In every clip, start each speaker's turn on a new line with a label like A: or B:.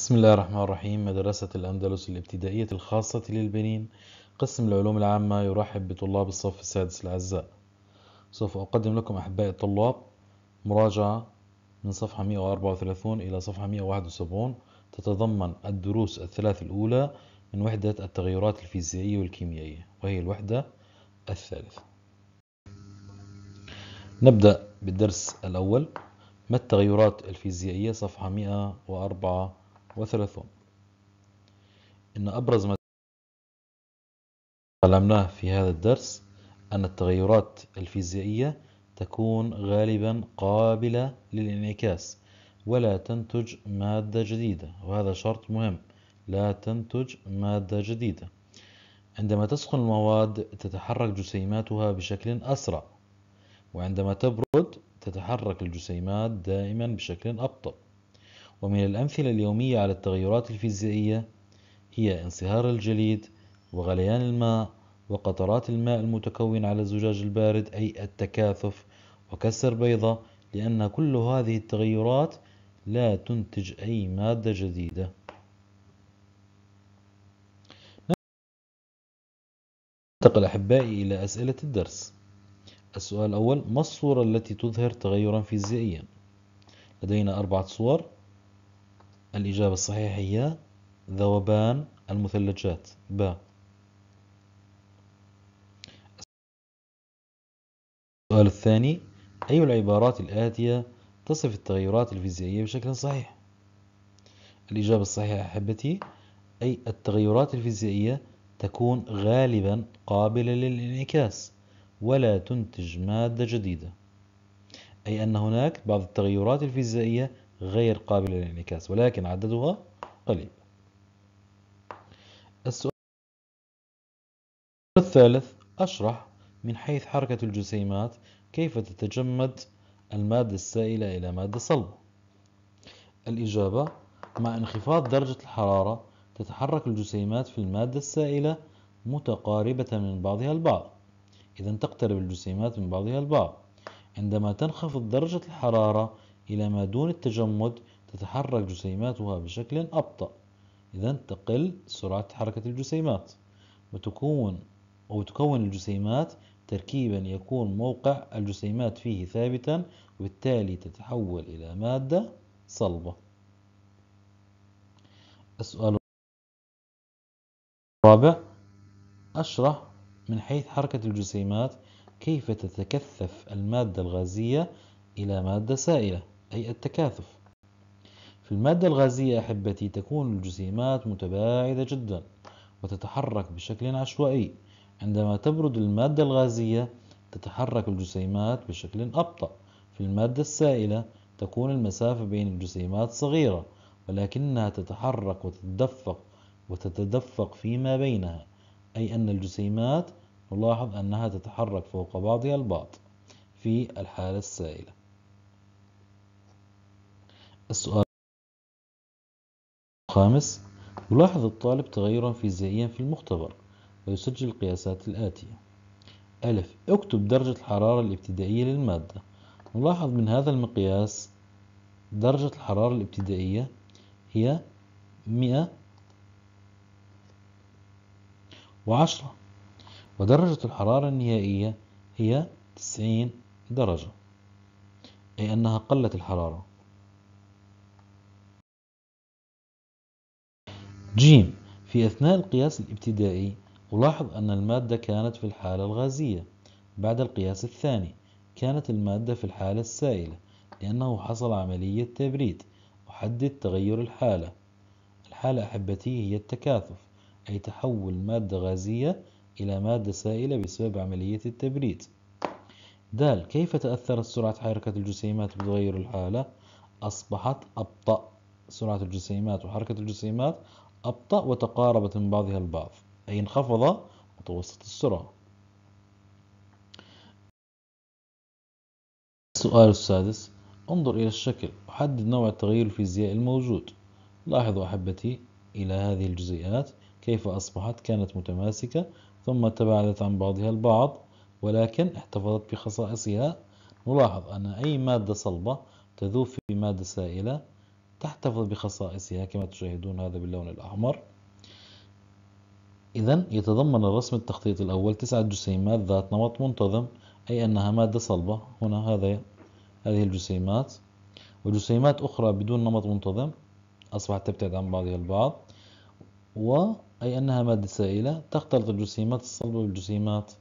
A: بسم الله الرحمن الرحيم مدرسة الأندلس الابتدائية الخاصة للبنين قسم العلوم العامة يرحب بطلاب الصف السادس الأعزاء سوف أقدم لكم أحبائي الطلاب مراجعة من صفحة 134 إلى صفحة 171 تتضمن الدروس الثلاث الأولى من وحدة التغيرات الفيزيائية والكيميائية وهي الوحدة الثالثة نبدأ بالدرس الأول ما التغيرات الفيزيائية صفحة 104 وثلاثون إن أبرز ما تعلمناه في هذا الدرس أن التغيرات الفيزيائية تكون غالبا قابلة للانعكاس ولا تنتج مادة جديدة وهذا شرط مهم لا تنتج مادة جديدة عندما تسخن المواد تتحرك جسيماتها بشكل أسرع وعندما تبرد تتحرك الجسيمات دائما بشكل أبطأ ومن الأمثلة اليومية على التغيرات الفيزيائية هي انصهار الجليد وغليان الماء وقطرات الماء المتكون على الزجاج البارد أي التكاثف وكسر بيضة لأن كل هذه التغيرات لا تنتج أي مادة جديدة ننتقل أحبائي إلى أسئلة الدرس السؤال الأول ما الصورة التي تظهر تغيرا فيزيائيا؟ لدينا أربعة صور الإجابة الصحيحة هي ذوبان المثلجات ب السؤال الثاني أي العبارات الآتية تصف التغيرات الفيزيائية بشكل صحيح الإجابة الصحيحة أحبتي أي التغيرات الفيزيائية تكون غالبا قابلة للانعكاس ولا تنتج مادة جديدة أي أن هناك بعض التغيرات الفيزيائية غير قابلة للانعكاس ولكن عددها قليل السؤال الثالث أشرح من حيث حركة الجسيمات كيف تتجمد المادة السائلة إلى مادة صلبة الإجابة مع انخفاض درجة الحرارة تتحرك الجسيمات في المادة السائلة متقاربة من بعضها البعض إذا تقترب الجسيمات من بعضها البعض عندما تنخفض درجة الحرارة إلى ما دون التجمد تتحرك جسيماتها بشكل أبطأ إذا تقل سرعة حركة الجسيمات وتكون أو تكون الجسيمات تركيبا يكون موقع الجسيمات فيه ثابتا وبالتالي تتحول إلى مادة صلبة السؤال الرابع أشرح من حيث حركة الجسيمات كيف تتكثف المادة الغازية إلى مادة سائلة أي التكاثف في المادة الغازية أحبتي تكون الجسيمات متباعدة جدا وتتحرك بشكل عشوائي عندما تبرد المادة الغازية تتحرك الجسيمات بشكل أبطأ في المادة السائلة تكون المسافة بين الجسيمات صغيرة ولكنها تتحرك وتتدفق وتتدفق فيما بينها أي أن الجسيمات نلاحظ أنها تتحرك فوق بعضها البعض في الحالة السائلة السؤال الخامس يلاحظ الطالب تغيرا فيزيائيا في المختبر ويسجل القياسات الآتية ألف اكتب درجة الحرارة الابتدائية للمادة نلاحظ من هذا المقياس درجة الحرارة الابتدائية هي 110 ودرجة الحرارة النهائية هي 90 درجة أي أنها قلت الحرارة جيم في أثناء القياس الابتدائي ألاحظ أن المادة كانت في الحالة الغازية بعد القياس الثاني كانت المادة في الحالة السائلة لأنه حصل عملية تبريد أحدد تغير الحالة الحالة أحبتي هي التكاثف أي تحول مادة غازية إلى مادة سائلة بسبب عملية التبريد د كيف تأثرت سرعة حركة الجسيمات بتغير الحالة؟ أصبحت أبطأ سرعة الجسيمات وحركة الجسيمات أبطأ وتقاربت من بعضها البعض أي انخفض متوسط السرعة السؤال السادس انظر إلى الشكل وحدد نوع التغير الفيزيائي الموجود لاحظوا أحبتي إلى هذه الجزيئات كيف أصبحت كانت متماسكة ثم تباعدت عن بعضها البعض ولكن احتفظت بخصائصها نلاحظ أن أي مادة صلبة تذوب في مادة سائلة تحتفظ بخصائصها كما تشاهدون هذا باللون الأحمر إذا يتضمن الرسم التخطيط الأول تسعة جسيمات ذات نمط منتظم أي أنها مادة صلبة هنا هذا هذه الجسيمات وجسيمات أخرى بدون نمط منتظم أصبحت تبتعد عن بعضها البعض و أي أنها مادة سائلة تختلط الجسيمات الصلبة بالجسيمات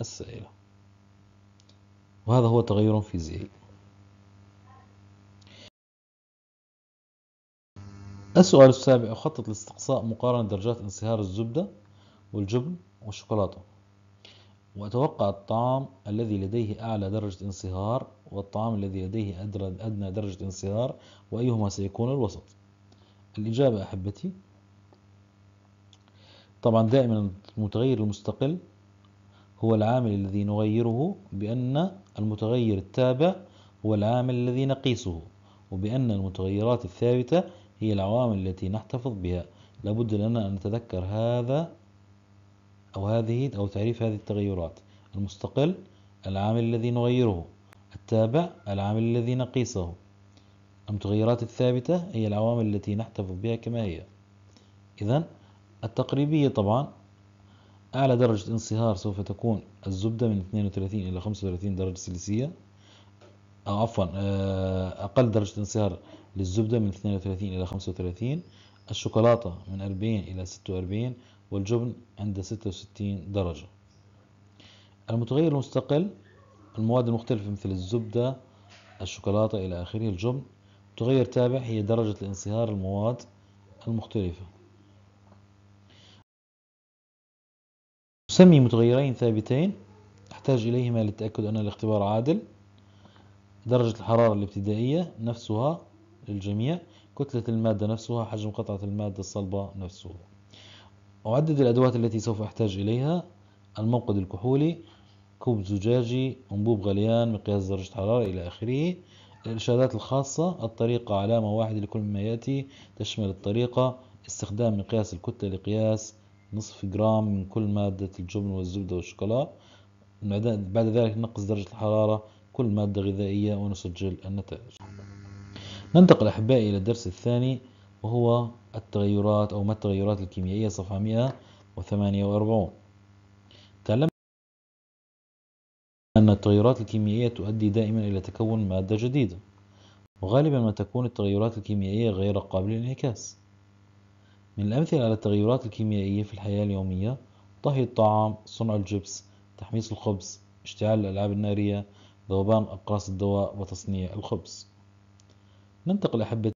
A: السائلة وهذا هو تغير فيزيائي السؤال السابع أخطط لاستقصاء مقارنة درجات انصهار الزبدة والجبن والشوكولاتة وأتوقع الطعام الذي لديه أعلى درجة انصهار والطعام الذي لديه أدنى درجة انصهار وأيهما سيكون الوسط الإجابة أحبتي طبعا دائما المتغير المستقل هو العامل الذي نغيره بأن المتغير التابع هو العامل الذي نقيسه وبأن المتغيرات الثابتة هي العوامل التي نحتفظ بها لابد لنا أن نتذكر هذا أو هذه أو تعريف هذه التغيرات المستقل العامل الذي نغيره التابع العامل الذي نقيسه المتغيرات الثابتة هي العوامل التي نحتفظ بها كما هي إذا التقريبية طبعا أعلى درجة انصهار سوف تكون الزبدة من 32 إلى 35 درجة سلسية أو عفوا آه، أقل درجة انصهار للزبدة من 32 إلى 35 الشوكولاتة من 40 إلى 46 والجبن عند 66 درجة المتغير المستقل المواد المختلفة مثل الزبدة الشوكولاتة إلى آخره الجبن متغير تابع هي درجة الانصهار المواد المختلفة نسمي متغيرين ثابتين احتاج إليهما للتأكد أن الاختبار عادل درجة الحرارة الابتدائية نفسها للجميع كتلة المادة نفسها حجم قطعة المادة الصلبة نفسه أعدد الأدوات التي سوف أحتاج إليها الموقد الكحولي كوب زجاجي أنبوب غليان مقياس درجة حرارة إلى آخره الإرشادات الخاصة الطريقة علامة واحدة لكل ما يأتي تشمل الطريقة استخدام مقياس الكتلة لقياس نصف جرام من كل مادة الجبن والزبدة والشوكولا بعد ذلك نقص درجة الحرارة كل مادة غذائية ونسجل النتائج ننتقل أحبائي إلى الدرس الثاني وهو التغيرات أو ما التغيرات الكيميائية صفحة 148 تعلمنا أن التغيرات الكيميائية تؤدي دائما إلى تكون مادة جديدة وغالبا ما تكون التغيرات الكيميائية غير قابلة للانعكاس من الأمثلة على التغيرات الكيميائية في الحياة اليومية طهي الطعام، صنع الجبس، تحميص الخبز، اشتعال الألعاب النارية، ذوبان أقراص الدواء وتصنيع الخبز ننتقل أحبتي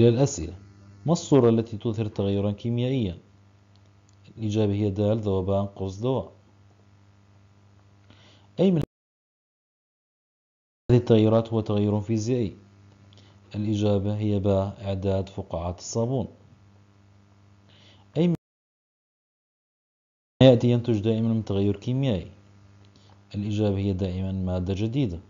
A: إلى الأسئلة ما الصورة التي تظهر تغيرا كيميائيا؟ الإجابة هي دال ذوبان قوس دواء أي من هذه التغيرات هو تغير فيزيائي الإجابة هي باء إعداد فقاعات الصابون أي من يأتي ينتج دائما من تغير كيميائي الإجابة هي دائما مادة جديدة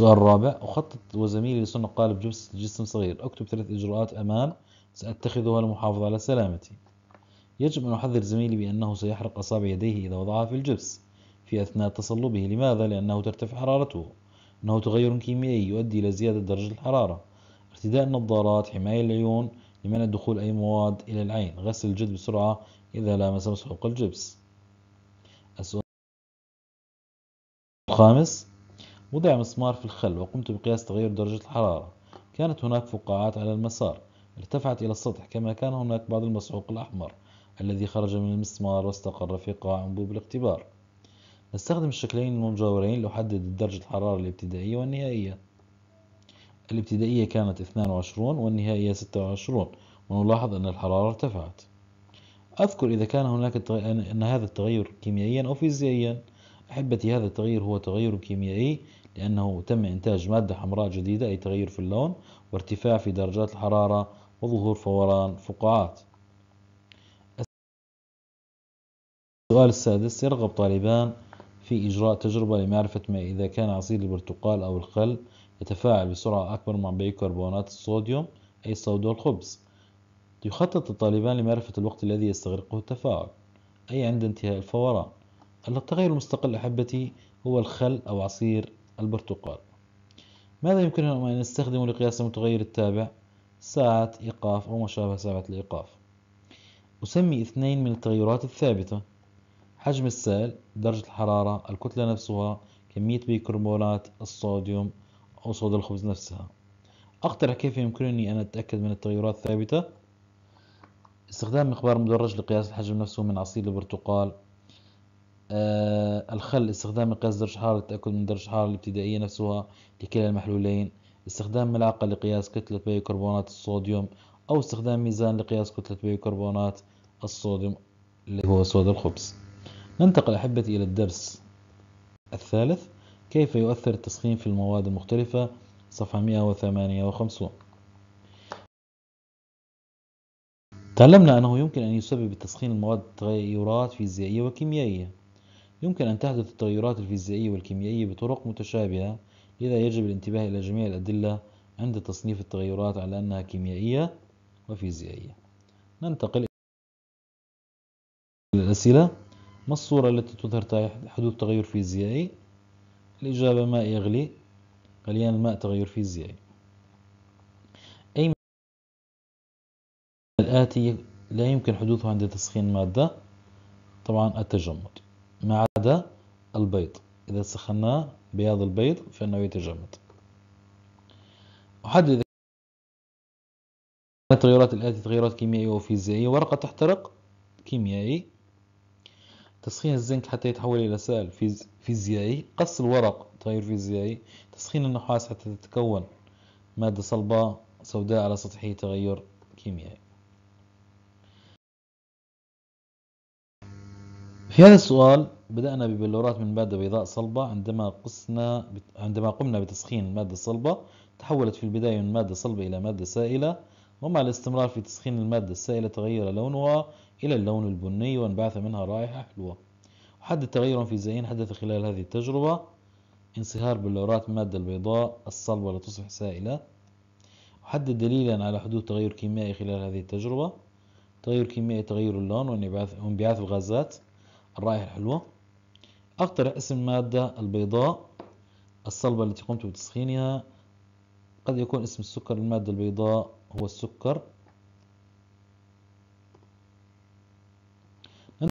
A: السؤال الرابع أخطط وزميلي لصنع قالب جسم صغير أكتب ثلاث إجراءات أمان سأتخذها للمحافظة على سلامتي يجب أن أحذر زميلي بأنه سيحرق أصابع يديه إذا وضعها في الجبس في أثناء تصلبه لماذا؟ لأنه ترتفع حرارته أنه تغير كيميائي يؤدي إلى زيادة درجة الحرارة ارتداء النظارات حماية العيون لمنع دخول أي مواد إلى العين غسل الجلد بسرعة إذا لامس مسحوق الجبس السؤال الخامس وضع مسمار في الخل وقمت بقياس تغير درجة الحرارة كانت هناك فقاعات على المسار ارتفعت إلى السطح كما كان هناك بعض المسحوق الأحمر الذي خرج من المسمار واستقر في قاع أنبوب الاختبار نستخدم الشكلين المجاورين لأحدد درجة الحرارة الابتدائية والنهائية الابتدائية كانت 22 والنهائية 26 ونلاحظ أن الحرارة ارتفعت أذكر إذا كان هناك أن هذا التغير كيميائيا أو فيزيائيا أحبتي هذا التغير هو تغير كيميائي لأنه تم إنتاج مادة حمراء جديدة أي تغير في اللون وارتفاع في درجات الحرارة وظهور فوران فقاعات السؤال السادس يرغب طالبان في إجراء تجربة لمعرفة ما إذا كان عصير البرتقال أو الخل يتفاعل بسرعة أكبر مع بيكربونات الصوديوم أي صودا الخبز يخطط الطالبان لمعرفة الوقت الذي يستغرقه التفاعل أي عند انتهاء الفوران التغير المستقل أحبتي هو الخل أو عصير البرتقال ماذا يمكننا أن نستخدمه لقياس المتغير التابع ساعة إيقاف أو ما شابه ساعة الإيقاف أسمي اثنين من التغيرات الثابتة حجم السائل درجة الحرارة الكتلة نفسها كمية بيكربونات الصوديوم أو صودا الخبز نفسها أقترح كيف يمكنني أن أتأكد من التغيرات الثابتة استخدام مخبار مدرج لقياس الحجم نفسه من عصير البرتقال آه، الخل استخدام مقياس درجة حرارة للتأكد من درجة الحرارة الابتدائية نفسها لكلا المحلولين استخدام ملعقة لقياس كتلة بيكربونات الصوديوم أو استخدام ميزان لقياس كتلة بيكربونات الصوديوم اللي هو صودا الخبز ننتقل أحبتي إلى الدرس الثالث كيف يؤثر التسخين في المواد المختلفة صفحة 158 تعلمنا أنه يمكن أن يسبب التسخين المواد تغيرات فيزيائية وكيميائية يمكن أن تحدث التغيرات الفيزيائية والكيميائية بطرق متشابهة لذا يجب الانتباه إلى جميع الأدلة عند تصنيف التغيرات على أنها كيميائية وفيزيائية ننتقل إلى الأسئلة ما الصورة التي تظهر حدوث تغير فيزيائي؟ الإجابة ماء يغلي غليان الماء تغير فيزيائي أي من الآتي لا يمكن حدوثه عند تسخين مادة؟ طبعا التجمد ما عدا البيض إذا سخناه بياض البيض فإنه يتجمد أحدد إذا التغيرات الآتي تغيرات كيميائية وفيزيائية ورقة تحترق كيميائي تسخين الزنك حتى يتحول إلى سائل فيز... فيزيائي قص الورق تغير فيزيائي تسخين النحاس حتى تتكون مادة صلبة سوداء على سطحه تغير كيميائي في هذا السؤال بدأنا ببلورات من مادة بيضاء صلبة عندما قسنا عندما قمنا بتسخين المادة الصلبة تحولت في البداية من مادة صلبة إلى مادة سائلة ومع الاستمرار في تسخين المادة السائلة تغير لونها إلى اللون البني وانبعث منها رائحة حلوة وحد تغير زين حدث خلال هذه التجربة انصهار بلورات المادة البيضاء الصلبة لتصبح سائلة وحدد دليلا على حدوث تغير كيميائي خلال هذه التجربة تغير كيميائي تغير اللون وانبعاث الغازات الرائحة الحلوة أقترح اسم مادة البيضاء الصلبة التي قمت بتسخينها قد يكون اسم السكر المادة البيضاء هو السكر إلى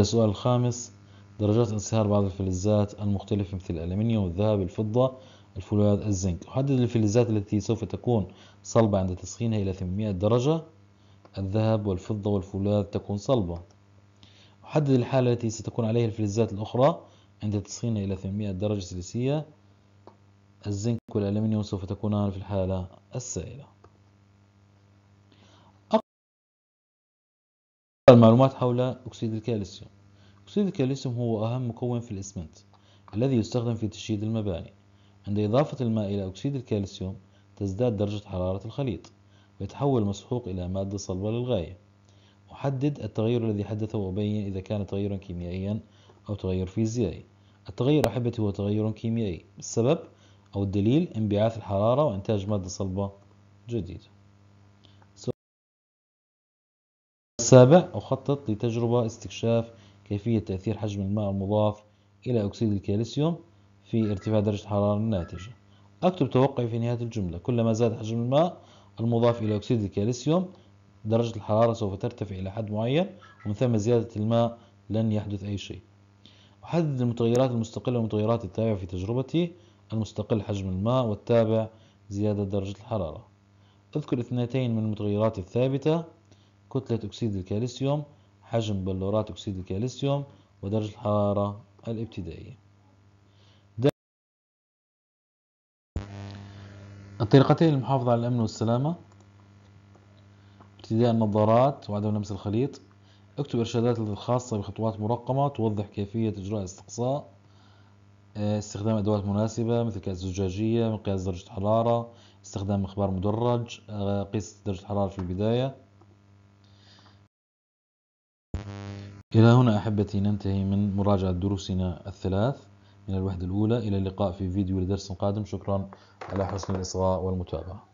A: السؤال الخامس درجات انصهار بعض الفلزات المختلفة مثل الألمنيوم والذهب الفضة الفولاذ الزنك أحدد الفلزات التي سوف تكون صلبة عند تسخينها إلى 800 درجة الذهب والفضة والفولاذ تكون صلبة حدد الحالة التي ستكون عليها الفلزات الأخرى عند تسخينها إلى 800 درجة سلسية الزنك والألمنيوم سوف تكونان في الحالة السائلة أقرأ المعلومات حول أكسيد الكالسيوم أكسيد الكالسيوم هو أهم مكون في الإسمنت الذي يستخدم في تشييد المباني عند إضافة الماء إلى أكسيد الكالسيوم تزداد درجة حرارة الخليط ويتحول المسحوق إلى مادة صلبة للغاية أحدد التغير الذي حدث وأبين إذا كان تغيرا كيميائيا أو تغير فيزيائي التغير أحبتي هو تغير كيميائي السبب أو الدليل انبعاث الحرارة وإنتاج مادة صلبة جديدة السابع أخطط لتجربة استكشاف كيفية تأثير حجم الماء المضاف إلى أكسيد الكالسيوم في ارتفاع درجة الحرارة الناتجة أكتب توقعي في نهاية الجملة كلما زاد حجم الماء المضاف إلى أكسيد الكالسيوم درجة الحرارة سوف ترتفع إلى حد معين ومن ثم زيادة الماء لن يحدث أي شيء أحدد المتغيرات المستقلة والمتغيرات التابعة في تجربتي المستقل حجم الماء والتابع زيادة درجة الحرارة أذكر اثنتين من المتغيرات الثابتة كتلة أكسيد الكالسيوم حجم بلورات أكسيد الكالسيوم ودرجة الحرارة الابتدائية الطريقتين للمحافظة على الأمن والسلامة ابتداء النظارات وعدم لمس الخليط اكتب إرشادات الخاصة بخطوات مرقمة توضح كيفية إجراء استقصاء آه، استخدام أدوات مناسبة مثل كأس زجاجية مقياس درجة حرارة استخدام مخبار مدرج آه، قيس درجة حرارة في البداية إلى هنا أحبتي ننتهي من مراجعة دروسنا الثلاث من الوحدة الأولى إلى اللقاء في فيديو لدرس قادم شكرا على حسن الإصغاء والمتابعة